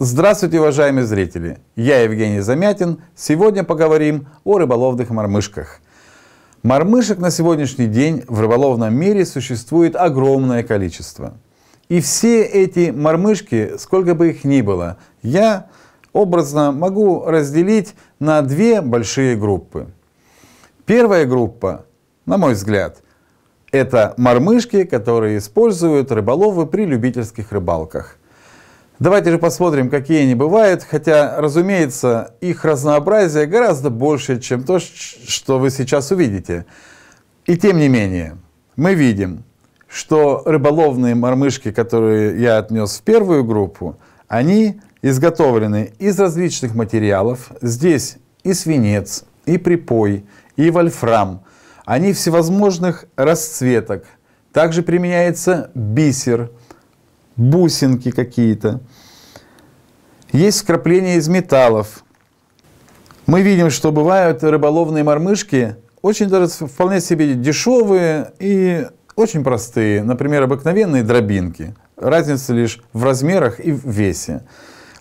Здравствуйте, уважаемые зрители! Я Евгений Замятин. Сегодня поговорим о рыболовных мормышках. Мормышек на сегодняшний день в рыболовном мире существует огромное количество. И все эти мормышки, сколько бы их ни было, я образно могу разделить на две большие группы. Первая группа, на мой взгляд, это мормышки, которые используют рыболовы при любительских рыбалках – Давайте же посмотрим, какие они бывают, хотя, разумеется, их разнообразие гораздо больше, чем то, что вы сейчас увидите. И тем не менее, мы видим, что рыболовные мормышки, которые я отнес в первую группу, они изготовлены из различных материалов. Здесь и свинец, и припой, и вольфрам. Они всевозможных расцветок. Также применяется бисер – бусинки какие-то. Есть скрапления из металлов. Мы видим, что бывают рыболовные мормышки, очень даже вполне себе дешевые и очень простые, например, обыкновенные дробинки. Разница лишь в размерах и в весе.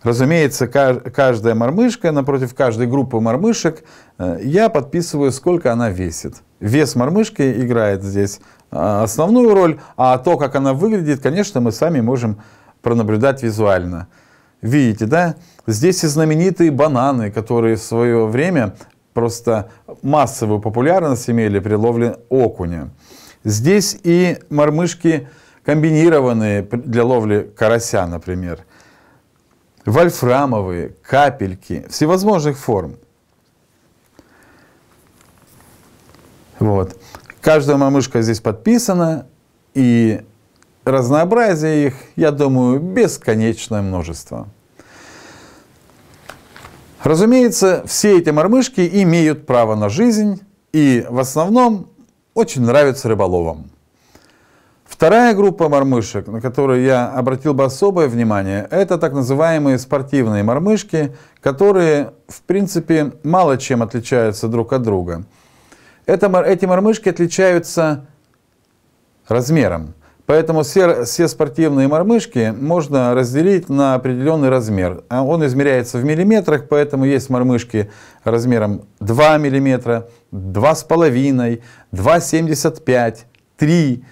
Разумеется, каждая мормышка, напротив каждой группы мормышек э, я подписываю, сколько она весит вес мормышки играет здесь а, основную роль, а то, как она выглядит, конечно, мы сами можем пронаблюдать визуально. Видите, да? Здесь и знаменитые бананы, которые в свое время просто массовую популярность имели при ловле окуня. Здесь и мормышки комбинированные для ловли карася, например. Вольфрамовые, капельки, всевозможных форм. Вот. Каждая мамышка здесь подписана, и разнообразие их, я думаю, бесконечное множество. Разумеется, все эти мормышки имеют право на жизнь и в основном очень нравятся рыболовам. Вторая группа мормышек, на которую я обратил бы особое внимание, это так называемые спортивные мормышки, которые, в принципе, мало чем отличаются друг от друга – это, эти мормышки отличаются размером. Поэтому все, все спортивные мормышки можно разделить на определенный размер. А он измеряется в миллиметрах, поэтому есть мормышки размером 2 миллиметра, 2,5, 2,75, 3,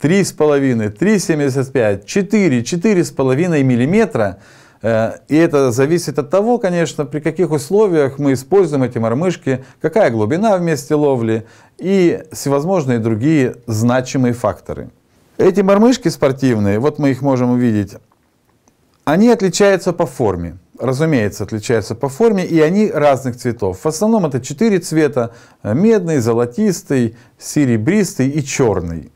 3,5, 3,75, 4, 4,5 миллиметра – Э, и это зависит от того, конечно, при каких условиях мы используем эти мормышки, какая глубина в месте ловли и всевозможные другие значимые факторы. Эти мормышки спортивные, вот мы их можем увидеть, они отличаются по форме. Разумеется, отличаются по форме, и они разных цветов. В основном это четыре цвета. Медный, золотистый, серебристый и черный.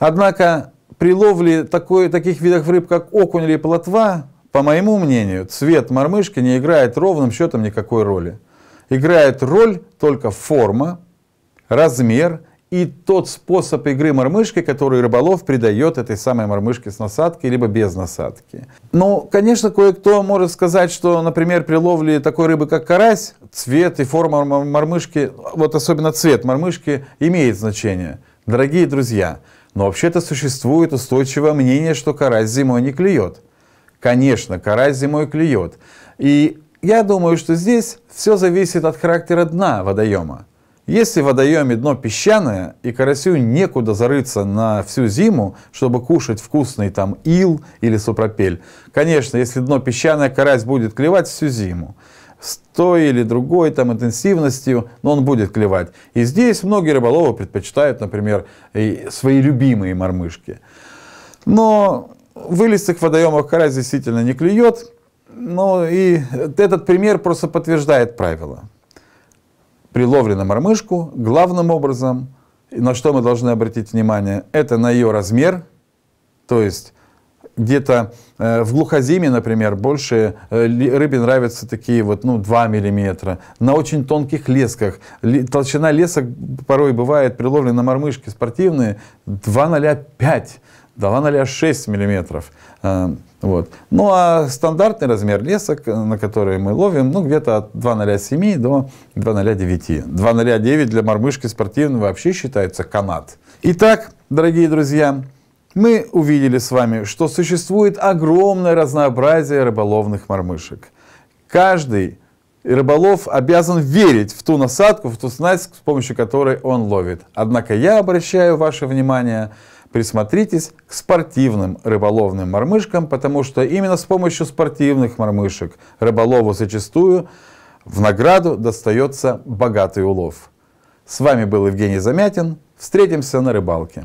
Однако при ловле такой, таких видов рыб, как окунь или плотва, по моему мнению, цвет мормышки не играет ровным счетом никакой роли. Играет роль только форма, размер и тот способ игры мормышки, который рыболов придает этой самой мормышке с насадки, либо без насадки. Ну, конечно, кое-кто может сказать, что, например, при ловле такой рыбы, как карась, цвет и форма мормышки, вот особенно цвет мормышки, имеет значение. Дорогие друзья, но вообще-то существует устойчивое мнение, что карась зимой не клюет конечно, карась зимой клюет. И я думаю, что здесь все зависит от характера дна водоема. Если в водоеме дно песчаное, и карасю некуда зарыться на всю зиму, чтобы кушать вкусный там ил или супропель, конечно, если дно песчаное, карась будет клевать всю зиму с той или другой там интенсивностью, но он будет клевать. И здесь многие рыболовы предпочитают, например, свои любимые мормышки. Но в илистых водоемах карась действительно не клюет. Ну и этот пример просто подтверждает правило. приловлено на мормышку главным образом, на что мы должны обратить внимание, это на ее размер, то есть где-то э, в глухозиме, например, больше э, рыбе нравятся такие вот, ну, 2 миллиметра. На очень тонких лесках. Ли, толщина лесок порой бывает при ловле на мормышки спортивные 2,05 дала она лишь 6 миллиметров. Э, вот. Ну а стандартный размер лесок, э, на который мы ловим, ну где-то от 2,07 до 2,09. 2,09 для мормышки спортивной вообще считается канат. Итак, дорогие друзья, мы увидели с вами, что существует огромное разнообразие рыболовных мормышек. Каждый рыболов обязан верить в ту насадку, в ту снасть, с помощью которой он ловит. Однако я обращаю ваше внимание, присмотритесь к спортивным рыболовным мормышкам, потому что именно с помощью спортивных мормышек рыболову зачастую в награду достается богатый улов. С вами был Евгений Замятин. Встретимся на рыбалке.